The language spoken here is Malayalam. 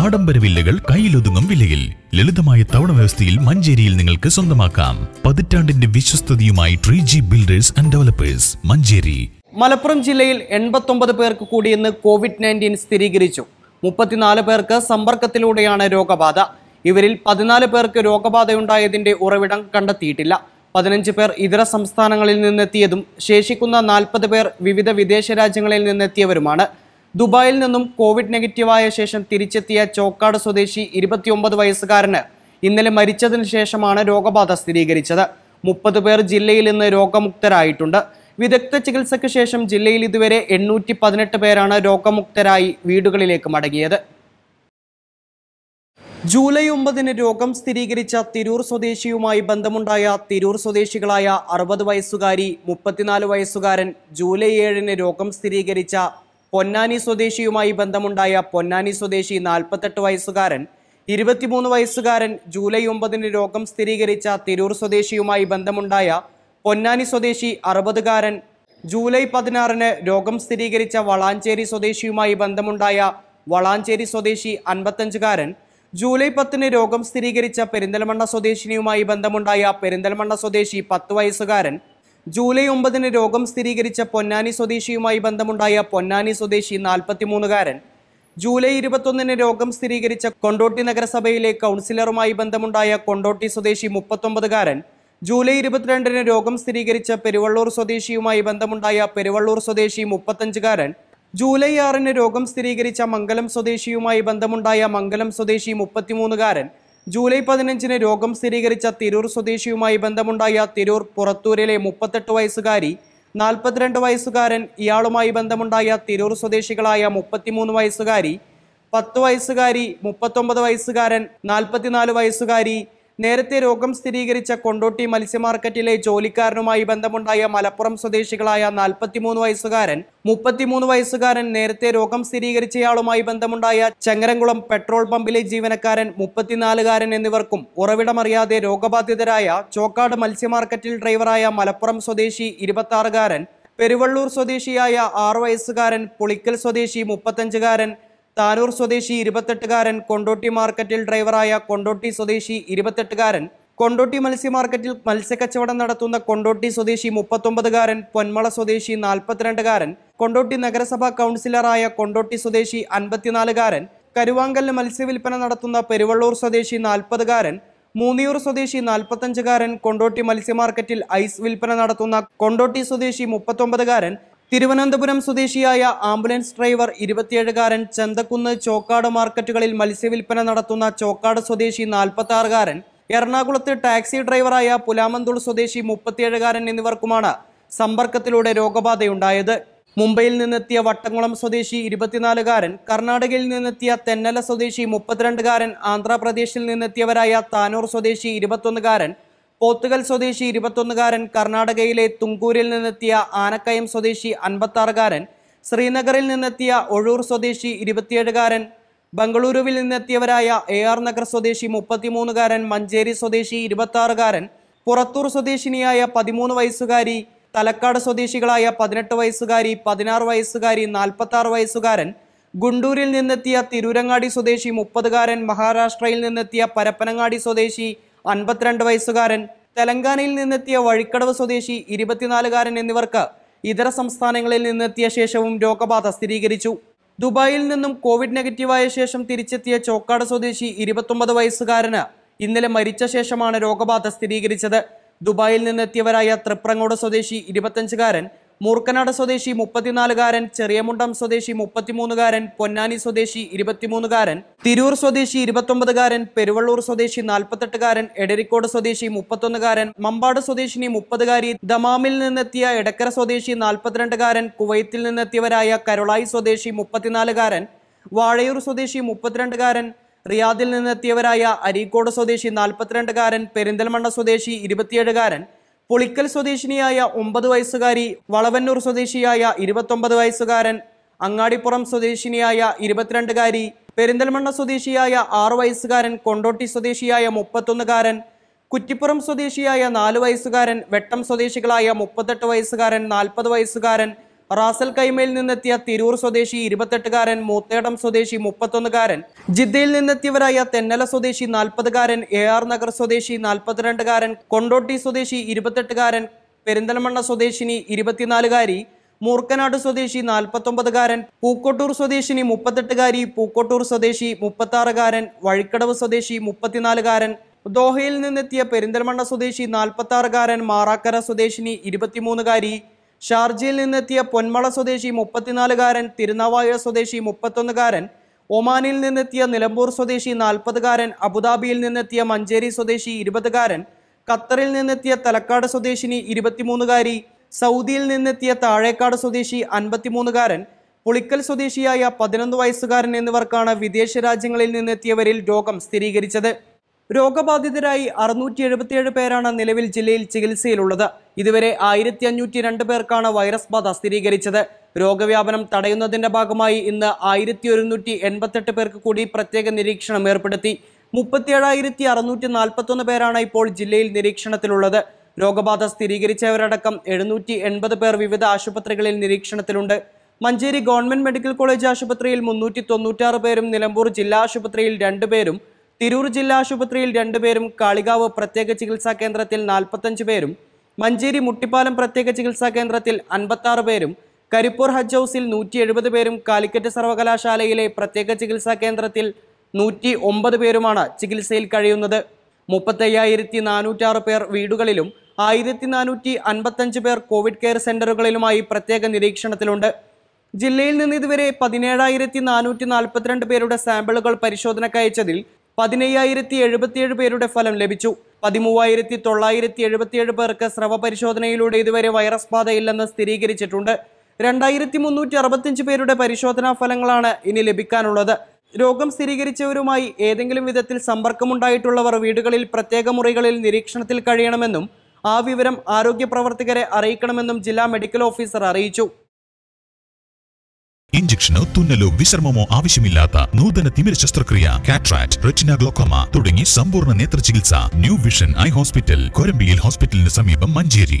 ആഡംബര വില്ലകൾ കയ്യിലൊതുങ്ങും വിലയിൽ ലളിതമായ തവണ വ്യവസ്ഥയിൽ മഞ്ചേരിയിൽ നിങ്ങൾക്ക് സ്വന്തമാക്കാം പതിറ്റാണ്ടിന്റെ വിശ്വസ്തയുമായി tree G builders and developers Manjeri Malappuram ജില്ലയിൽ എൺപത്തൊമ്പത് പേർക്ക് കൂടി ഇന്ന് കോവിഡ് നയൻറ്റീൻ സ്ഥിരീകരിച്ചു മുപ്പത്തിനാല് പേർക്ക് സമ്പർക്കത്തിലൂടെയാണ് രോഗബാധ ഇവരിൽ പതിനാല് പേർക്ക് രോഗബാധയുണ്ടായതിന്റെ ഉറവിടം കണ്ടെത്തിയിട്ടില്ല പതിനഞ്ച് പേർ ഇതര സംസ്ഥാനങ്ങളിൽ നിന്നെത്തിയതും ശേഷിക്കുന്ന നാൽപ്പത് പേർ വിവിധ വിദേശ രാജ്യങ്ങളിൽ നിന്നെത്തിയവരുമാണ് ദുബായിൽ നിന്നും കോവിഡ് നെഗറ്റീവായ ശേഷം തിരിച്ചെത്തിയ ചോക്കാട് സ്വദേശി ഇരുപത്തിയൊമ്പത് വയസ്സുകാരന് ഇന്നലെ മരിച്ചതിന് ശേഷമാണ് രോഗബാധ സ്ഥിരീകരിച്ചത് മുപ്പത് പേർ ജില്ലയിൽ നിന്ന് രോഗമുക്തരായിട്ടുണ്ട് വിദഗ്ധ ചികിത്സയ്ക്ക് ശേഷം ജില്ലയിൽ ഇതുവരെ എണ്ണൂറ്റി പതിനെട്ട് പേരാണ് രോഗമുക്തരായി വീടുകളിലേക്ക് മടങ്ങിയത് ജൂലൈ ഒമ്പതിന് രോഗം സ്ഥിരീകരിച്ച തിരൂർ സ്വദേശിയുമായി ബന്ധമുണ്ടായ തിരൂർ സ്വദേശികളായ അറുപത് വയസ്സുകാരി മുപ്പത്തിനാല് വയസ്സുകാരൻ ജൂലൈ ഏഴിന് രോഗം സ്ഥിരീകരിച്ച പൊന്നാനി സ്വദേശിയുമായി ബന്ധമുണ്ടായ പൊന്നാനി സ്വദേശി നാൽപ്പത്തെട്ട് വയസ്സുകാരൻ ഇരുപത്തിമൂന്ന് വയസ്സുകാരൻ ജൂലൈ ഒമ്പതിന് രോഗം സ്ഥിരീകരിച്ച തിരൂർ സ്വദേശിയുമായി ബന്ധമുണ്ടായ പൊന്നാനി സ്വദേശി അറുപതുകാരൻ ജൂലൈ പതിനാറിന് രോഗം സ്ഥിരീകരിച്ച വളാഞ്ചേരി സ്വദേശിയുമായി ബന്ധമുണ്ടായ വളാഞ്ചേരി സ്വദേശി അൻപത്തഞ്ചുകാരൻ ജൂലൈ പത്തിന് രോഗം സ്ഥിരീകരിച്ച പെരിന്തൽമണ്ണ സ്വദേശിനിയുമായി ബന്ധമുണ്ടായ പെരിന്തൽമണ്ണ സ്വദേശി പത്ത് വയസ്സുകാരൻ ജൂലൈ ഒമ്പതിന് രോഗം സ്ഥിരീകരിച്ച പൊന്നാനി സ്വദേശിയുമായി ബന്ധമുണ്ടായ പൊന്നാനി സ്വദേശി നാൽപ്പത്തിമൂന്നുകാരൻ ജൂലൈ ഇരുപത്തൊന്നിന് രോഗം സ്ഥിരീകരിച്ച കൊണ്ടോട്ടി നഗരസഭയിലെ കൗൺസിലറുമായി ബന്ധമുണ്ടായ കൊണ്ടോട്ടി സ്വദേശി മുപ്പത്തൊമ്പതുകാരൻ ജൂലൈ ഇരുപത്തിരണ്ടിന് രോഗം സ്ഥിരീകരിച്ച പെരുവള്ളൂർ സ്വദേശിയുമായി ബന്ധമുണ്ടായ പെരുവള്ളൂർ സ്വദേശി മുപ്പത്തഞ്ചുകാരൻ ജൂലൈ ആറിന് രോഗം സ്ഥിരീകരിച്ച മംഗലം സ്വദേശിയുമായി ബന്ധമുണ്ടായ മംഗലം സ്വദേശി മുപ്പത്തിമൂന്നുകാരൻ ജൂലൈ പതിനഞ്ചിന് രോഗം സ്ഥിരീകരിച്ച തിരൂർ സ്വദേശിയുമായി ബന്ധമുണ്ടായ തിരൂർ പുറത്തൂരിലെ മുപ്പത്തെട്ട് വയസ്സുകാരി നാൽപ്പത്തിരണ്ട് വയസ്സുകാരൻ ഇയാളുമായി ബന്ധമുണ്ടായ തിരൂർ സ്വദേശികളായ മുപ്പത്തിമൂന്ന് വയസ്സുകാരി പത്ത് വയസ്സുകാരി മുപ്പത്തൊമ്പത് വയസ്സുകാരൻ നാൽപ്പത്തിനാല് വയസ്സുകാരി നേരത്തെ രോഗം സ്ഥിരീകരിച്ച കൊണ്ടോട്ടി മത്സ്യമാർക്കറ്റിലെ മാർക്കറ്റിലെ ജോലിക്കാരനുമായി ബന്ധമുണ്ടായ മലപ്പുറം സ്വദേശികളായ നാൽപ്പത്തിമൂന്ന് വയസ്സുകാരൻ മുപ്പത്തിമൂന്ന് വയസ്സുകാരൻ നേരത്തെ രോഗം സ്ഥിരീകരിച്ചയാളുമായി ബന്ധമുണ്ടായ ചങ്ങരംകുളം പെട്രോൾ പമ്പിലെ ജീവനക്കാരൻ മുപ്പത്തിനാലുകാരൻ എന്നിവർക്കും ഉറവിടമറിയാതെ രോഗബാധിതരായ ചോക്കാട് മത്സ്യമാർക്കറ്റിൽ മാർക്കറ്റിൽ ഡ്രൈവറായ മലപ്പുറം സ്വദേശി ഇരുപത്തി പെരുവള്ളൂർ സ്വദേശിയായ ആറു വയസ്സുകാരൻ പുളിക്കൽ സ്വദേശി മുപ്പത്തഞ്ചുകാരൻ താനൂർ സ്വദേശി ഇരുപത്തെട്ടുകാരൻ കൊണ്ടോട്ടി മാർക്കറ്റിൽ ഡ്രൈവറായ കൊണ്ടോട്ടി സ്വദേശി ഇരുപത്തെട്ടുകാരൻ കൊണ്ടോട്ടി മത്സ്യ മാർക്കറ്റിൽ മത്സ്യക്കച്ചവടം നടത്തുന്ന കൊണ്ടോട്ടി സ്വദേശി മുപ്പത്തൊമ്പതുകാരൻ പൊന്മള സ്വദേശി നാൽപ്പത്തിരണ്ടുകാരൻ കൊണ്ടോട്ടി നഗരസഭാ കൗൺസിലറായ കൊണ്ടോട്ടി സ്വദേശി അൻപത്തിനാലുകാരൻ കരുവാങ്കല്ല് മത്സ്യവിൽപ്പന നടത്തുന്ന പെരുവള്ളൂർ സ്വദേശി നാൽപ്പതുകാരൻ മൂന്നിയൂർ സ്വദേശി നാൽപ്പത്തഞ്ചുകാരൻ കൊണ്ടോട്ടി മത്സ്യ മാർക്കറ്റിൽ ഐസ് വിൽപ്പന നടത്തുന്ന കൊണ്ടോട്ടി സ്വദേശി മുപ്പത്തൊമ്പതുകാരൻ തിരുവനന്തപുരം സ്വദേശിയായ ആംബുലൻസ് ഡ്രൈവർ ഇരുപത്തിയേഴുകാരൻ ചന്തക്കുന്ന് ചോക്കാട് മാർക്കറ്റുകളിൽ മത്സ്യവിൽപ്പന നടത്തുന്ന ചോക്കാട് സ്വദേശി നാൽപ്പത്തി ആറുകാരൻ എറണാകുളത്ത് ടാക്സി ഡ്രൈവറായ പുലാമന്തൂൾ സ്വദേശി മുപ്പത്തിയേഴുകാരൻ എന്നിവർക്കുമാണ് സമ്പർക്കത്തിലൂടെ രോഗബാധയുണ്ടായത് മുംബൈയിൽ നിന്നെത്തിയ വട്ടംകുളം സ്വദേശി ഇരുപത്തിനാലുകാരൻ കർണാടകയിൽ നിന്നെത്തിയ തെന്നല സ്വദേശി മുപ്പത്തിരണ്ടുകാരൻ ആന്ധ്രാപ്രദേശിൽ നിന്നെത്തിയവരായ താനൂർ സ്വദേശി ഇരുപത്തൊന്നുകാരൻ പോത്തുകൽ സ്വദേശി ഇരുപത്തൊന്നുകാരൻ കർണാടകയിലെ തുങ്കൂരിൽ നിന്നെത്തിയ ആനക്കയം സ്വദേശി അൻപത്താറുകാരൻ ശ്രീനഗറിൽ നിന്നെത്തിയ ഒഴൂർ സ്വദേശി ഇരുപത്തിയേഴുകാരൻ ബംഗളൂരുവിൽ നിന്നെത്തിയവരായ എ ആർ നഗർ സ്വദേശി മുപ്പത്തിമൂന്നുകാരൻ മഞ്ചേരി സ്വദേശി ഇരുപത്താറുകാരൻ പുറത്തൂർ സ്വദേശിനിയായ പതിമൂന്ന് വയസ്സുകാരി തലക്കാട് സ്വദേശികളായ പതിനെട്ട് വയസ്സുകാരി പതിനാറ് വയസ്സുകാരി നാൽപ്പത്താറ് വയസ്സുകാരൻ ഗുണ്ടൂരിൽ നിന്നെത്തിയ തിരൂരങ്ങാടി സ്വദേശി മുപ്പതുകാരൻ മഹാരാഷ്ട്രയിൽ നിന്നെത്തിയ പരപ്പനങ്ങാടി സ്വദേശി അൻപത്തിരണ്ട് വയസ്സുകാരൻ തെലങ്കാനയിൽ നിന്നെത്തിയ വഴിക്കടവ് സ്വദേശി ഇരുപത്തിനാലുകാരൻ എന്നിവർക്ക് ഇതര സംസ്ഥാനങ്ങളിൽ നിന്നെത്തിയ ശേഷവും രോഗബാധ സ്ഥിരീകരിച്ചു ദുബായിൽ നിന്നും കോവിഡ് നെഗറ്റീവായ ശേഷം തിരിച്ചെത്തിയ ചോക്കാട് സ്വദേശി ഇരുപത്തൊമ്പത് വയസ്സുകാരന് ഇന്നലെ മരിച്ച ശേഷമാണ് രോഗബാധ സ്ഥിരീകരിച്ചത് ദുബായിൽ നിന്നെത്തിയവരായ തൃപ്രങ്ങോട് സ്വദേശി ഇരുപത്തഞ്ചുകാരൻ മൂർക്കനാട് സ്വദേശി മുപ്പത്തിനാലുകാരൻ ചെറിയമുണ്ടം സ്വദേശി മുപ്പത്തിമൂന്നുകാരൻ പൊന്നാനി സ്വദേശി ഇരുപത്തിമൂന്നുകാരൻ തിരൂർ സ്വദേശി ഇരുപത്തൊമ്പതുകാരൻ പെരുവള്ളൂർ സ്വദേശി നാൽപ്പത്തെട്ടുകാരൻ എടരിക്കോട് സ്വദേശി മുപ്പത്തൊന്നുകാരൻ മമ്പാട് സ്വദേശിനി മുപ്പതുകാരി ദമാമിൽ നിന്നെത്തിയ എടക്കര സ്വദേശി നാൽപ്പത്തിരണ്ടുകാരൻ കുവൈത്തിൽ നിന്നെത്തിയവരായ കരുളായി സ്വദേശി മുപ്പത്തിനാലുകാരൻ വാഴയൂർ സ്വദേശി മുപ്പത്തിരണ്ടുകാരൻ റിയാദിൽ നിന്നെത്തിയവരായ അരീക്കോട് സ്വദേശി നാൽപ്പത്തിരണ്ടുകാരൻ പെരിന്തൽമണ്ണ സ്വദേശി ഇരുപത്തിയേഴുകാരൻ പുളിക്കൽ സ്വദേശിനിയായ ഒമ്പത് വയസ്സുകാരി വളവന്നൂർ സ്വദേശിയായ ഇരുപത്തൊമ്പത് വയസ്സുകാരൻ അങ്ങാടിപ്പുറം സ്വദേശിനിയായ ഇരുപത്തിരണ്ടുകാരി പെരിന്തൽമണ്ണ സ്വദേശിയായ ആറു വയസ്സുകാരൻ കൊണ്ടോട്ടി സ്വദേശിയായ മുപ്പത്തൊന്നുകാരൻ കുറ്റിപ്പുറം സ്വദേശിയായ നാലു വയസ്സുകാരൻ വെട്ടം സ്വദേശികളായ മുപ്പത്തെട്ട് വയസ്സുകാരൻ നാൽപ്പത് വയസ്സുകാരൻ റാസൽ കൈമയിൽ നിന്നെത്തിയ തിരൂർ സ്വദേശി ഇരുപത്തെട്ടുകാരൻ മൂത്തേടം സ്വദേശി മുപ്പത്തൊന്നുകാരൻ ജിദ്ദയിൽ നിന്നെത്തിയവരായ തെന്നല സ്വദേശി നാൽപ്പതുകാരൻ എ ആർ നഗർ സ്വദേശി നാൽപ്പത്തിരണ്ടുകാരൻ കൊണ്ടോട്ടി സ്വദേശി ഇരുപത്തെട്ടുകാരൻ പെരിന്തൽമണ്ണ സ്വദേശിനി ഇരുപത്തിനാലുകാരി മൂർക്കനാട് സ്വദേശി നാൽപ്പത്തൊമ്പതുകാരൻ പൂക്കോട്ടൂർ സ്വദേശിനി മുപ്പത്തെട്ടുകാരി പൂക്കോട്ടൂർ സ്വദേശി മുപ്പത്താറുകാരൻ വഴിക്കടവ് സ്വദേശി മുപ്പത്തിനാലുകാരൻ ദോഹയിൽ നിന്നെത്തിയ പെരിന്തൽമണ്ണ സ്വദേശി നാൽപ്പത്താറുകാരൻ മാറാക്കര സ്വദേശിനി ഇരുപത്തിമൂന്നുകാരി ഷാർജയിൽ നിന്നെത്തിയ പൊന്മള സ്വദേശി മുപ്പത്തിനാലുകാരൻ തിരുനാവായ സ്വദേശി മുപ്പത്തൊന്നുകാരൻ ഒമാനിൽ നിന്നെത്തിയ നിലമ്പൂർ സ്വദേശി നാൽപ്പതുകാരൻ അബുദാബിയിൽ നിന്നെത്തിയ മഞ്ചേരി സ്വദേശി ഇരുപതുകാരൻ ഖത്തറിൽ നിന്നെത്തിയ തലക്കാട് സ്വദേശിനി ഇരുപത്തിമൂന്നുകാരി സൗദിയിൽ നിന്നെത്തിയ താഴേക്കാട് സ്വദേശി അൻപത്തിമൂന്നുകാരൻ പുളിക്കൽ സ്വദേശിയായ പതിനൊന്ന് വയസ്സുകാരൻ എന്നിവർക്കാണ് വിദേശ രാജ്യങ്ങളിൽ നിന്നെത്തിയവരിൽ രോഗം സ്ഥിരീകരിച്ചത് രോഗബാധിതരായി അറുന്നൂറ്റി എഴുപത്തിയേഴ് പേരാണ് നിലവിൽ ജില്ലയിൽ ചികിത്സയിലുള്ളത് ഇതുവരെ ആയിരത്തി അഞ്ഞൂറ്റി രണ്ട് പേർക്കാണ് വൈറസ് ബാധ സ്ഥിരീകരിച്ചത് രോഗവ്യാപനം തടയുന്നതിന്റെ ഭാഗമായി ഇന്ന് ആയിരത്തി ഒരുന്നൂറ്റി എൺപത്തെട്ട് പേർക്ക് കൂടി പ്രത്യേക നിരീക്ഷണം ഏർപ്പെടുത്തി മുപ്പത്തിയേഴായിരത്തി അറുന്നൂറ്റി നാൽപ്പത്തൊന്ന് പേരാണ് ഇപ്പോൾ ജില്ലയിൽ നിരീക്ഷണത്തിലുള്ളത് രോഗബാധ സ്ഥിരീകരിച്ചവരടക്കം എഴുന്നൂറ്റി എൺപത് പേർ വിവിധ ആശുപത്രികളിൽ നിരീക്ഷണത്തിലുണ്ട് മഞ്ചേരി ഗവൺമെന്റ് മെഡിക്കൽ കോളേജ് ആശുപത്രിയിൽ മുന്നൂറ്റി തൊണ്ണൂറ്റാറ് പേരും നിലമ്പൂർ ജില്ലാ ആശുപത്രിയിൽ രണ്ടുപേരും തിരൂർ ജില്ലാ ആശുപത്രിയിൽ രണ്ടുപേരും കാളികാവ് പ്രത്യേക ചികിത്സാ കേന്ദ്രത്തിൽ നാൽപ്പത്തഞ്ച് പേരും മഞ്ചേരി മുട്ടിപ്പാലം പ്രത്യേക ചികിത്സാ കേന്ദ്രത്തിൽ അൻപത്താറ് പേരും കരിപ്പൂർ ഹജ്ജ് ഹൗസിൽ നൂറ്റി എഴുപത് പേരും കാലിക്കറ്റ് സർവകലാശാലയിലെ പ്രത്യേക ചികിത്സാ കേന്ദ്രത്തിൽ നൂറ്റി ഒമ്പത് പേരുമാണ് ചികിത്സയിൽ കഴിയുന്നത് മുപ്പത്തയ്യായിരത്തി നാനൂറ്റാറ് പേർ വീടുകളിലും ആയിരത്തി നാനൂറ്റി അൻപത്തഞ്ച് പേർ കോവിഡ് കെയർ സെൻ്ററുകളിലുമായി പ്രത്യേക നിരീക്ഷണത്തിലുണ്ട് ജില്ലയിൽ നിന്ന് ഇതുവരെ പതിനേഴായിരത്തി നാനൂറ്റി നാൽപ്പത്തിരണ്ട് പേരുടെ സാമ്പിളുകൾ പരിശോധനയ്ക്കയച്ചതിൽ പതിനയ്യായിരത്തി എഴുപത്തിയേഴ് പേരുടെ ഫലം ലഭിച്ചു പതിമൂവായിരത്തി തൊള്ളായിരത്തി എഴുപത്തിയേഴ് പേർക്ക് സ്രവ പരിശോധനയിലൂടെ ഇതുവരെ വൈറസ് ബാധയില്ലെന്ന് സ്ഥിരീകരിച്ചിട്ടുണ്ട് രണ്ടായിരത്തി മുന്നൂറ്റി അറുപത്തിയഞ്ച് പേരുടെ പരിശോധനാ ഫലങ്ങളാണ് ഇനി ലഭിക്കാനുള്ളത് രോഗം സ്ഥിരീകരിച്ചവരുമായി ഏതെങ്കിലും വിധത്തിൽ സമ്പർക്കമുണ്ടായിട്ടുള്ളവർ വീടുകളിൽ പ്രത്യേക മുറികളിൽ നിരീക്ഷണത്തിൽ കഴിയണമെന്നും ആ വിവരം ആരോഗ്യ പ്രവർത്തകരെ അറിയിക്കണമെന്നും ജില്ലാ മെഡിക്കൽ ഓഫീസർ അറിയിച്ചു ഇഞ്ചക്ഷനോ തുന്നലോ വിശ്രമമോ ആവശ്യമില്ലാത്ത നൂതന തിമിര ശസ്ത്രക്രിയ കാട്രാക്ട് റെറ്റിന ഗ്ലോക്കോമ തുടങ്ങി സമ്പൂർണ്ണ നേത്ര ചികിത്സ ന്യൂ വിഷൻ ഐ ഹോസ്പിറ്റൽ കൊരമ്പിയിൽ ഹോസ്പിറ്റലിന് സമീപം മഞ്ചേരി